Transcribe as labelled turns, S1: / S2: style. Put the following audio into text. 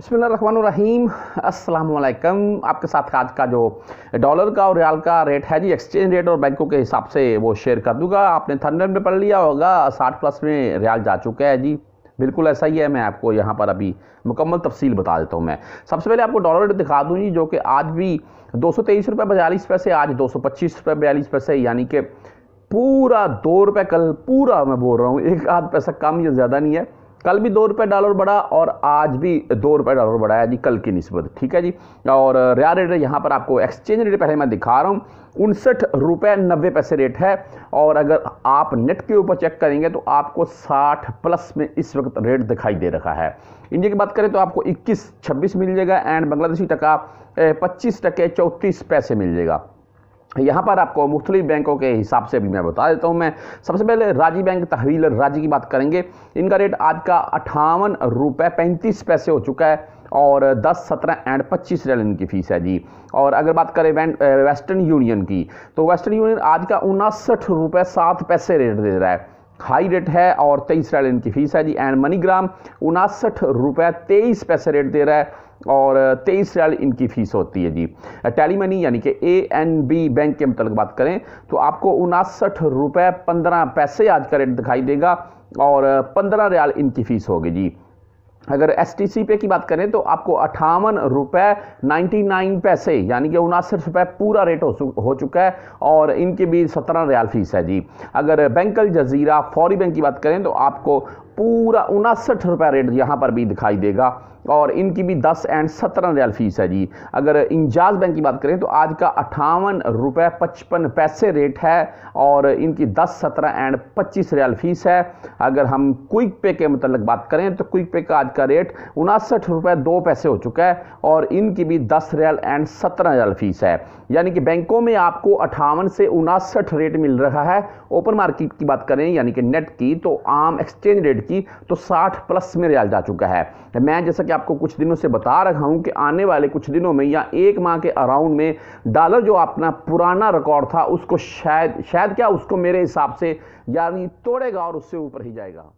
S1: बसमीम असलकम आपके साथ आज का जो डॉलर का और रियाल का रेट है जी एक्सचेंज रेट और बैंकों के हिसाब से वो शेयर कर दूंगा आपने थंडर में पढ़ लिया होगा साठ प्लस में रियाल जा चुका है जी बिल्कुल ऐसा ही है मैं आपको यहाँ पर अभी मुकम्मल तफसील बता देता हूँ मैं सबसे पहले आपको डॉलर रेट दिखा दूँ जी जो कि आज भी दो सौ तेईस रुपये बयालीस पैसे आज दो सौ पच्चीस रुपये बयालीस पैसे यानी कि पूरा दो रुपये कल पूरा मैं बोल रहा हूँ एक आध पैसा कम या ज़्यादा नहीं है कल भी दो रुपये डॉलर बढ़ा और आज भी दो रुपये डॉलर बढ़ाया जी कल की नस्बत ठीक है जी और रिया रेट यहाँ पर आपको एक्सचेंज रेट पहले मैं दिखा रहा हूँ उनसठ रुपये नब्बे पैसे रेट है और अगर आप नेट के ऊपर चेक करेंगे तो आपको साठ प्लस में इस वक्त रेट दिखाई दे रहा है इंडिया की बात करें तो आपको इक्कीस छब्बीस मिल जाएगा एंड बांग्लादेशी टका पच्चीस टके चौंतीस पैसे मिल जाएगा यहाँ पर आपको मुख्तलिफ बैंकों के हिसाब से भी मैं बता देता हूँ मैं सबसे पहले राजी बैंक तहवील राजी की बात करेंगे इनका रेट आज का अट्ठावन रुपये पैंतीस पैसे हो चुका है और 10, 17 एंड 25 रियल इनकी फ़ीस है जी और अगर बात करें वेस्टर्न यूनियन की तो वेस्टर्न यूनियन आज का उनासठ रुपये सात पैसे रेट दे रहा है हाई रेट है और तेईस रियल इनकी फ़ीस है जी एंड मनीग्राम उनासठ रुपये तेईस पैसे रेट दे रहा है और तेईस रियाल इनकी फ़ीस होती है जी टेली मनी यानी कि ए एन बी बैंक के मतलब बात करें तो आपको उनासठ रुपये पंद्रह पैसे आज का रेट दिखाई देगा और पंद्रह रियाल इनकी फ़ीस होगी जी अगर एस टी सी पे की बात करें तो आपको अठावन रुपये नाइन्टी नाइन पैसे यानी कि उनासठ रुपये पूरा रेट हो हो चुका है और इनके भी सत्रह रियाल फीस है जी अगर बैंकल जजीरा फौरी बैंक की बात करें तो आपको पूरा उनासठ रुपये रेट यहाँ पर भी दिखाई देगा और इनकी भी दस एंड सत्रह रियाल फीस है जी अगर इंजाज बैंक की बात करें तो आज का अट्ठावन रुपये पचपन पैसे रेट है और इनकी दस सत्रह एंड पच्चीस रियाल फीस है अगर हम क्विक पे के मतलब बात करें तो क्विक पे का आज का रेट उनासठ रुपये दो पैसे हो चुका है और इनकी भी दस रियाल एंड सत्रह रियाल फीस है यानी कि बैंकों में आपको अट्ठावन से उनासठ रेट मिल रहा है ओपन मार्केट की बात करें यानी कि नेट की तो आम एक्सचेंज रेट की तो साठ प्लस में रियाल जा चुका है मैं जैसा कि आपको कुछ दिनों से बता रहा हूं कि आने वाले कुछ दिनों में या एक माह के अराउंड में डॉलर जो अपना पुराना रिकॉर्ड था उसको शायद शायद क्या उसको मेरे हिसाब से यानी तोड़ेगा और उससे ऊपर ही जाएगा